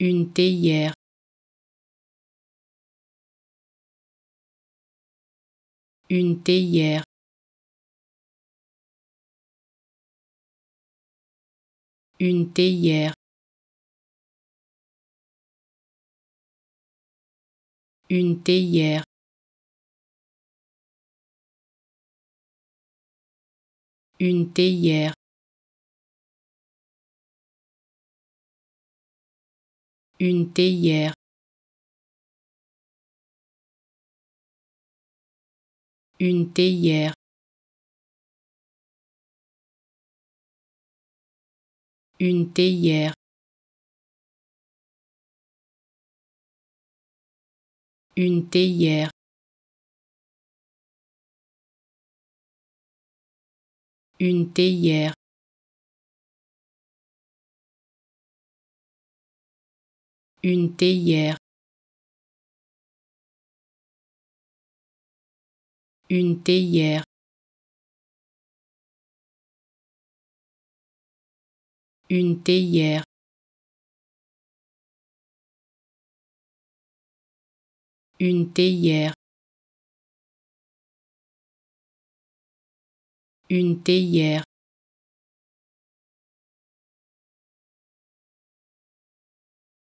une théière une théière une théière une théière une théière une théière. Une théière. Une théière. Une théière. Une théière. une théière, une théière, une théière, une théière, une théière.